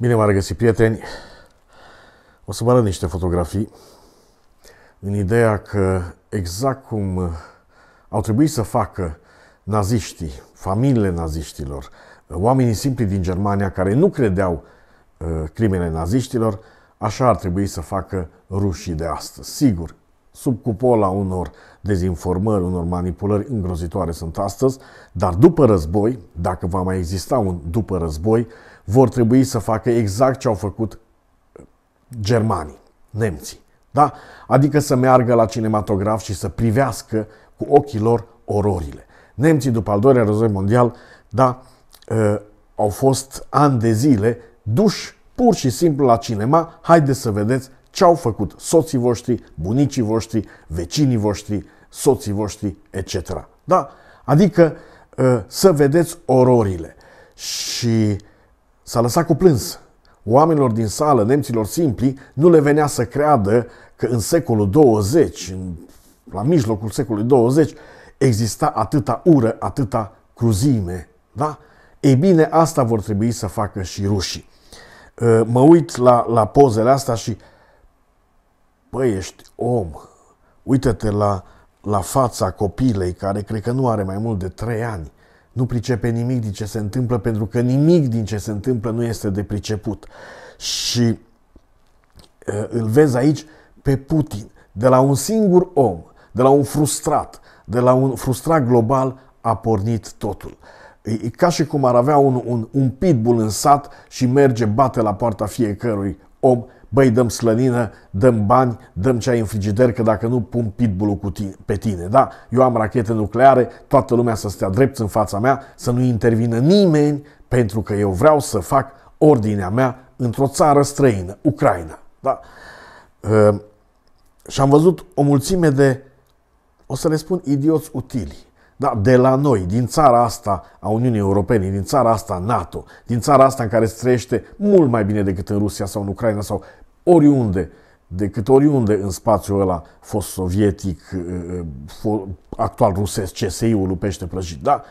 Bine m-a regăsit, prieteni! O să vă arăt niște fotografii în ideea că exact cum au trebuit să facă naziștii, familiile naziștilor, oamenii simpli din Germania care nu credeau uh, crimele naziștilor, așa ar trebui să facă rușii de astăzi. Sigur, sub cupola unor dezinformări, unor manipulări îngrozitoare sunt astăzi, dar după război, dacă va mai exista un după război, vor trebui să facă exact ce au făcut uh, germanii, nemții. Da? Adică să meargă la cinematograf și să privească cu ochii lor ororile. Nemții după al doilea război mondial, da, uh, au fost ani de zile duși pur și simplu la cinema, haideți să vedeți ce au făcut soții voștri, bunicii voștri, vecinii voștri, soții voștri, etc. Da? Adică ă, să vedeți ororile. Și s-a lăsat cu plâns. Oamenilor din sală, nemților simpli, nu le venea să creadă că în secolul 20, în, la mijlocul secolului 20, exista atâta ură, atâta cruzime. Da? Ei bine, asta vor trebui să facă și rușii. Ă, mă uit la, la pozele astea și Păi, ești om. Uită-te la, la fața copilei care cred că nu are mai mult de trei ani. Nu pricepe nimic din ce se întâmplă pentru că nimic din ce se întâmplă nu este de priceput. Și îl vezi aici pe Putin, de la un singur om, de la un frustrat, de la un frustrat global a pornit totul. E ca și cum ar avea un, un, un pitbull în sat și merge, bate la poarta fiecărui om, băi, dăm slănină, dăm bani, dăm ce ai în frigider, că dacă nu, pun pitbull cu tine, pe tine. Da, eu am rachete nucleare, toată lumea să stea drept în fața mea, să nu intervină nimeni, pentru că eu vreau să fac ordinea mea într-o țară străină, Ucraina. Da? Ehm, și am văzut o mulțime de, o să le spun, idioți utili da, de la noi, din țara asta a Uniunii Europene, din țara asta NATO, din țara asta în care se trăiește mult mai bine decât în Rusia sau în Ucraina sau oriunde, decât oriunde în spațiul ăla fost sovietic, uh, uh, actual rusesc, CSI-ul lupește Pește Prăjit, da?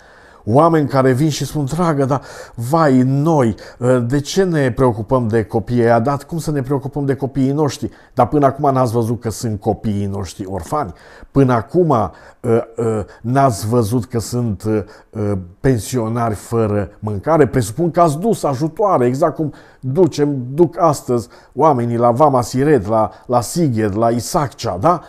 oameni care vin și spun, dragă, dar vai, noi, ă, de ce ne preocupăm de copiii ăia? Dar cum să ne preocupăm de copiii noștri? Dar până acum n-ați văzut că sunt copiii noștri orfani? Până acum ă, ă, n-ați văzut că sunt pensionari fără mâncare? Presupun că ați dus ajutoare, exact cum ducem, duc astăzi oamenii la Vama Siret, la, la Sighed, la Isaccea, da?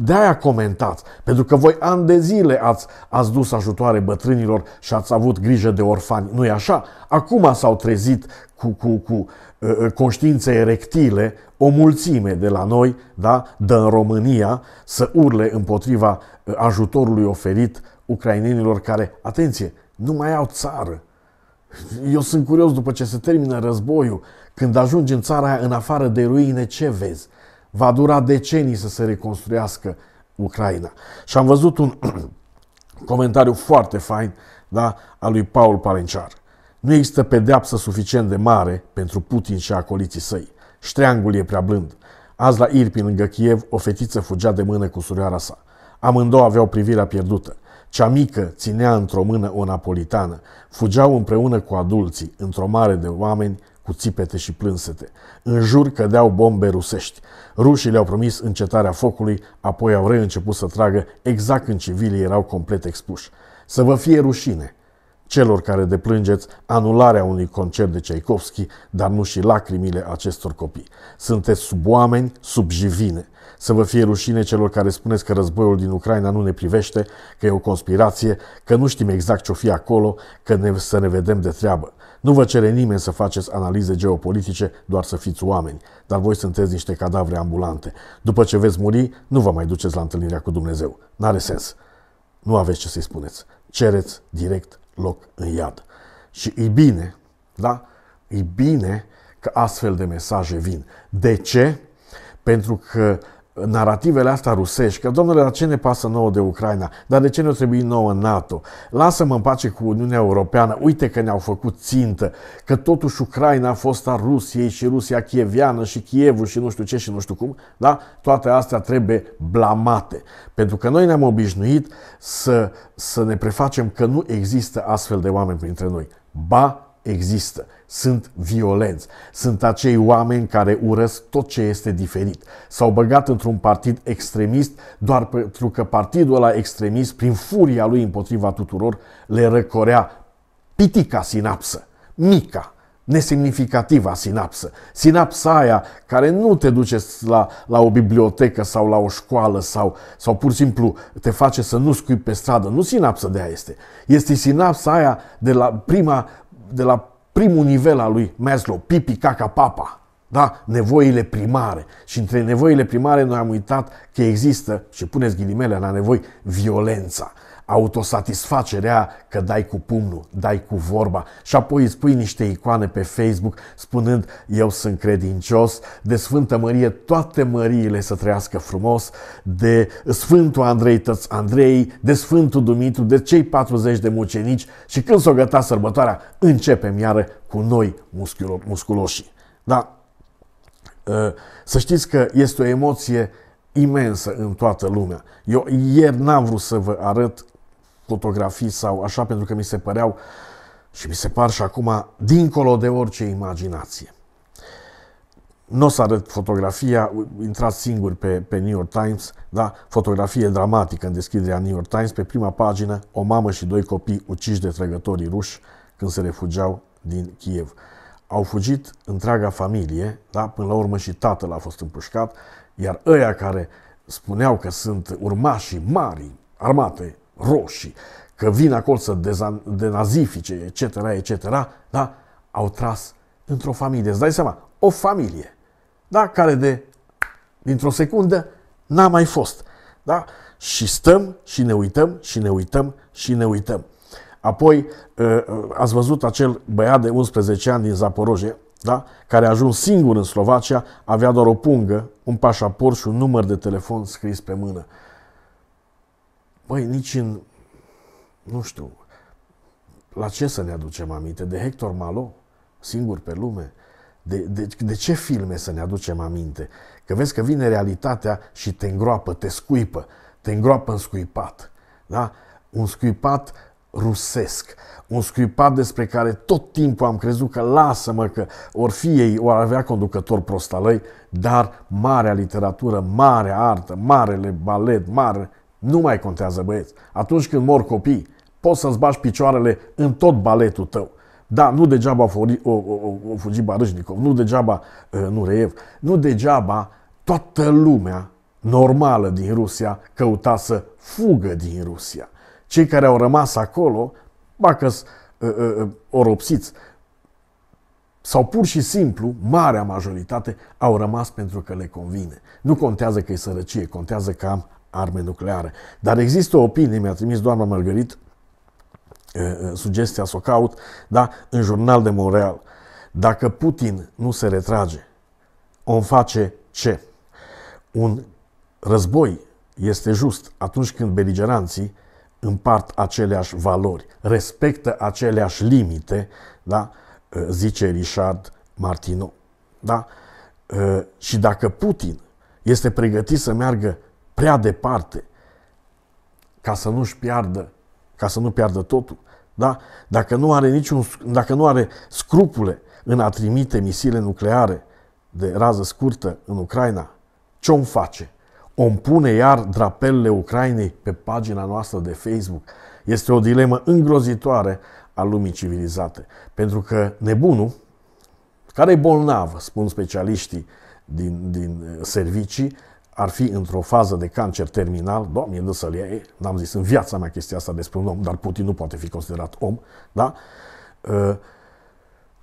De-aia comentați, pentru că voi ani de zile ați, ați dus ajutoare bătrânilor și ați avut grijă de orfani, nu-i așa? Acum s-au trezit cu, cu, cu uh, conștiințe erectile o mulțime de la noi, da, de în România, să urle împotriva ă, ajutorului oferit ucrainenilor care, atenție, nu mai au țară. Eu sunt curios după ce se termină războiul, când ajungi în țara aia, în afară de ruine, ce vezi? Va dura decenii să se reconstruiască Ucraina. Și am văzut un comentariu foarte fain da, al lui Paul Palenciar. Nu există pedeapsă suficient de mare pentru Putin și acoliții săi. Ștreangul e prea blând. Azi la Irpin, lângă Kiev, o fetiță fugea de mână cu surioara sa. Amândouă aveau privirea pierdută. Cea mică ținea într-o mână o napolitană. Fugeau împreună cu adulții, într-o mare de oameni, cu țipete și plânsete. În jur cădeau bombe rusești. Rușii le-au promis încetarea focului, apoi au reînceput să tragă exact când civilii erau complet expuși. Să vă fie rușine! Celor care deplângeți anularea unui concert de Tchaikovsky, dar nu și lacrimile acestor copii. Sunteți sub oameni, sub jivine. Să vă fie rușine celor care spuneți că războiul din Ucraina nu ne privește, că e o conspirație, că nu știm exact ce-o fi acolo, că ne, să ne vedem de treabă. Nu vă cere nimeni să faceți analize geopolitice, doar să fiți oameni, dar voi sunteți niște cadavre ambulante. După ce veți muri, nu vă mai duceți la întâlnirea cu Dumnezeu. N-are sens. Nu aveți ce să-i spuneți. Cereți direct loc în iad. Și e bine, da? E bine că astfel de mesaje vin. De ce? Pentru că narativele astea rusești, că domnule, dar ce ne pasă nouă de Ucraina, dar de ce ne-o trebuie nouă NATO? Lasă-mă în pace cu Uniunea Europeană, uite că ne-au făcut țintă, că totuși Ucraina a fost a Rusiei și Rusia chieviană și Chievul și nu știu ce și nu știu cum, da? Toate astea trebuie blamate, pentru că noi ne-am obișnuit să, să ne prefacem că nu există astfel de oameni printre noi. Ba, există sunt violenți, sunt acei oameni care urăsc tot ce este diferit. S-au băgat într-un partid extremist doar pentru că partidul ăla extremist, prin furia lui împotriva tuturor, le răcorea pitica sinapsă, mica, nesemnificativa sinapsă. Sinapsa aia care nu te duce la, la o bibliotecă sau la o școală sau, sau pur și simplu te face să nu scui pe stradă. Nu sinapsă de aia este. Este sinapsa aia de la prima, de la primul nivel al lui Maslow, pipi, caca, papa, da? nevoile primare. Și între nevoile primare noi am uitat că există, și puneți ghilimele la nevoi, violența autosatisfacerea că dai cu pumnul, dai cu vorba și apoi îți pui niște icoane pe Facebook spunând eu sunt credincios, de Sfântă Mărie toate măriile să trăiască frumos, de Sfântul Andrei Tăț Andrei, de Sfântul Dumitru, de cei 40 de mucenici și când s-o găta sărbătoarea începem iară cu noi musculo- musculoși. Da, ă, să știți că este o emoție imensă în toată lumea. Eu ieri n-am vrut să vă arăt fotografii sau așa, pentru că mi se păreau și mi se par și acum dincolo de orice imaginație. Nu o să arăt fotografia, intrați singuri pe, pe New York Times, da? fotografie dramatică în deschiderea New York Times, pe prima pagină, o mamă și doi copii uciși de trăgătorii ruși când se refugiau din Kiev. Au fugit întreaga familie, da? până la urmă și tatăl a fost împușcat, iar ăia care spuneau că sunt urmașii mari armate roșii, că vin acolo să denazifice, etc., etc., da? au tras într-o familie. Îți dai seama, o familie, da? care de, dintr-o secundă, n-a mai fost. Da? Și stăm și ne uităm și ne uităm și ne uităm. Apoi ă, ă, ați văzut acel băiat de 11 ani din Zaporoje, da? care a ajuns singur în Slovacia, avea doar o pungă, un pașaport și un număr de telefon scris pe mână. Băi, nici în, nu știu, la ce să ne aducem aminte? De Hector Malo, singur pe lume? De, de, de ce filme să ne aducem aminte? Că vezi că vine realitatea și te îngroapă, te scuipă, te îngroapă în scuipat. Da? Un scuipat rusesc, un scuipat despre care tot timpul am crezut că lasă-mă că ori fi ei, ori avea conducător prostalăi, dar marea literatură, mare artă, marele balet, mare nu mai contează, băieți. Atunci când mor copii, poți să-ți bași picioarele în tot baletul tău. Da, nu degeaba o, o, o, o fugi Barâșnicov, nu degeaba uh, Nureev, nu degeaba toată lumea normală din Rusia căuta să fugă din Rusia. Cei care au rămas acolo, bacă uh, uh, uh, oropsiți, sau pur și simplu, marea majoritate au rămas pentru că le convine. Nu contează că e sărăcie, contează că am arme nucleare. Dar există o opinie, mi-a trimis doamna Margarit sugestia să o caut, da, în jurnal de Montreal. Dacă Putin nu se retrage, o face ce? Un război este just atunci când beligeranții împart aceleași valori, respectă aceleași limite, da? zice Richard Martino. Da? Și dacă Putin este pregătit să meargă prea departe ca să nu-și piardă, ca să nu piardă totul. Da? Dacă, nu are niciun, dacă nu are scrupule în a trimite misile nucleare de rază scurtă în Ucraina, ce om face? Om pune iar drapelele Ucrainei pe pagina noastră de Facebook. Este o dilemă îngrozitoare a lumii civilizate. Pentru că nebunul, care e bolnav, spun specialiștii din, din eh, servicii, ar fi într-o fază de cancer terminal, doamne, dă să-l iei, n-am zis în viața mea chestia asta despre un om, dar Putin nu poate fi considerat om, da? Ă,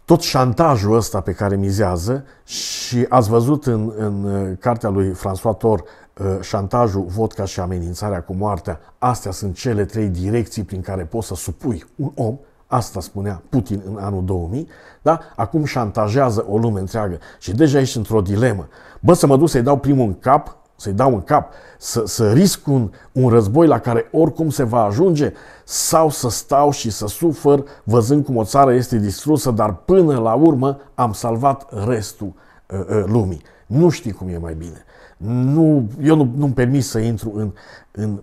tot șantajul ăsta pe care mizează și ați văzut în, în ă, cartea lui François Tor ă, șantajul, vodka și amenințarea cu moartea, astea sunt cele trei direcții prin care poți să supui un om, Asta spunea Putin în anul 2000, da? Acum șantajează o lume întreagă și deja ești într-o dilemă. Bă, să mă duc să-i dau primul în cap să-i dau în cap, să, să risc un, un război la care oricum se va ajunge, sau să stau și să sufăr văzând cum o țară este distrusă, dar până la urmă am salvat restul uh, uh, lumii. Nu știi cum e mai bine. Nu, eu nu, nu-mi să intru în, în,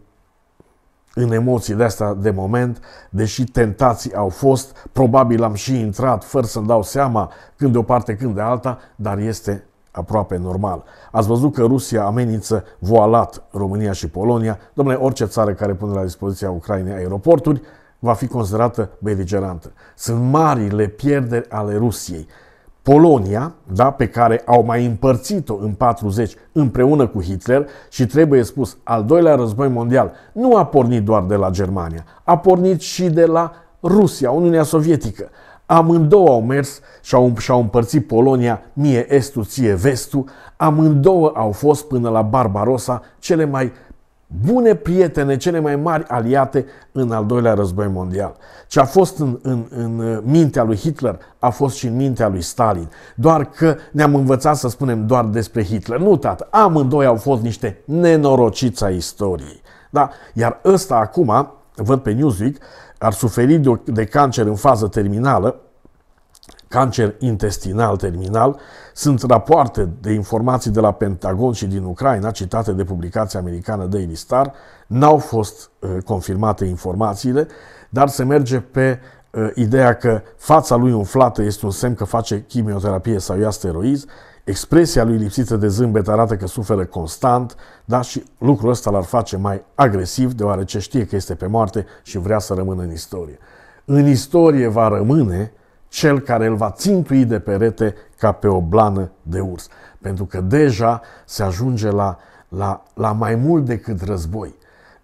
în de astea de moment, deși tentații au fost, probabil am și intrat fără să-mi dau seama când de o parte, când de alta, dar este aproape normal. Ați văzut că Rusia amenință voalat România și Polonia. Domnule, orice țară care pune la dispoziția Ucrainei aeroporturi va fi considerată beligerantă. Sunt marile pierderi ale Rusiei. Polonia, da, pe care au mai împărțit-o în 40 împreună cu Hitler și trebuie spus, al doilea război mondial nu a pornit doar de la Germania, a pornit și de la Rusia, Uniunea Sovietică. Amândouă au mers și au, și-au împărțit Polonia, mie estul, ție vestul. Amândouă au fost până la Barbarossa cele mai bune prietene, cele mai mari aliate în al doilea război mondial. Ce a fost în, în, în uh, mintea lui Hitler a fost și în mintea lui Stalin. Doar că ne-am învățat să spunem doar despre Hitler. Nu, tată, amândoi au fost niște nenorociți a istoriei. Da? Iar ăsta acum, văd pe Newsweek, ar suferi de, cancer în fază terminală, cancer intestinal terminal, sunt rapoarte de informații de la Pentagon și din Ucraina, citate de publicația americană Daily Star, n-au fost uh, confirmate informațiile, dar se merge pe uh, ideea că fața lui umflată este un semn că face chimioterapie sau ia steroizi, Expresia lui lipsită de zâmbet arată că suferă constant, dar și lucrul ăsta l-ar face mai agresiv, deoarece știe că este pe moarte și vrea să rămână în istorie. În istorie va rămâne cel care îl va țintui de perete ca pe o blană de urs. Pentru că deja se ajunge la, la, la mai mult decât război.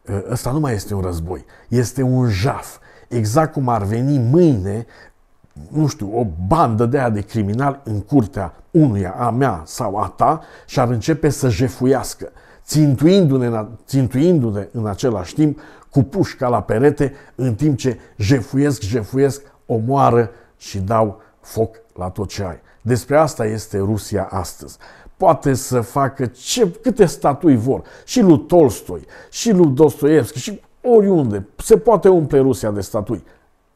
Ă, ăsta nu mai este un război, este un jaf. Exact cum ar veni mâine nu știu, o bandă de aia de criminal în curtea unuia, a mea sau a ta și ar începe să jefuiască, țintuindu-ne, țintuindu-ne în același timp cu pușca la perete, în timp ce jefuiesc, jefuiesc, omoară și dau foc la tot ce ai. Despre asta este Rusia astăzi. Poate să facă ce, câte statui vor, și lui Tolstoi, și lui Dostoevski, și oriunde. Se poate umple Rusia de statui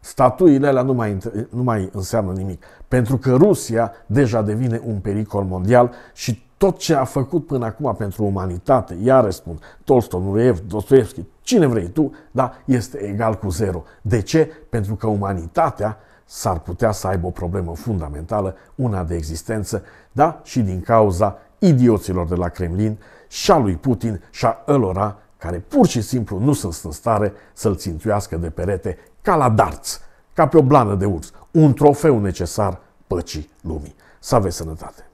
statuile alea nu mai, nu mai înseamnă nimic. Pentru că Rusia deja devine un pericol mondial și tot ce a făcut până acum pentru umanitate, iar spun, Tolstoi, Nureev, Dostoevski, cine vrei tu, da, este egal cu zero. De ce? Pentru că umanitatea s-ar putea să aibă o problemă fundamentală, una de existență, da, și din cauza idioților de la Kremlin și a lui Putin și a ălora care pur și simplu nu sunt în stare să-l țintuiască de perete ca la darts, ca pe o blană de urs, un trofeu necesar păcii lumii. Să aveți sănătate!